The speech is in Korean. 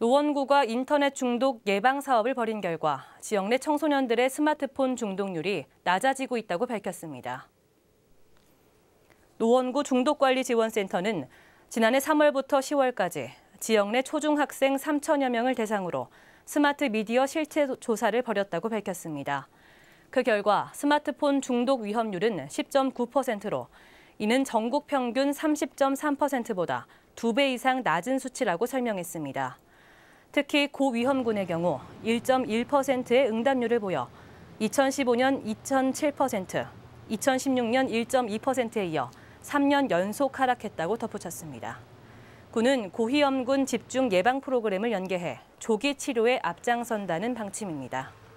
노원구가 인터넷 중독 예방 사업을 벌인 결과 지역 내 청소년들의 스마트폰 중독률이 낮아지고 있다고 밝혔습니다. 노원구 중독관리지원센터는 지난해 3월부터 10월까지 지역 내 초중학생 3천여 명을 대상으로 스마트 미디어 실체 조사를 벌였다고 밝혔습니다. 그 결과 스마트폰 중독 위험률은 10.9%로 이는 전국 평균 30.3%보다 2배 이상 낮은 수치라고 설명했습니다. 특히 고위험군의 경우 1.1%의 응답률을 보여 2015년 2.7%, 2016년 1.2%에 이어 3년 연속 하락했다고 덧붙였습니다. 군은 고위험군 집중 예방 프로그램을 연계해 조기 치료에 앞장선다는 방침입니다.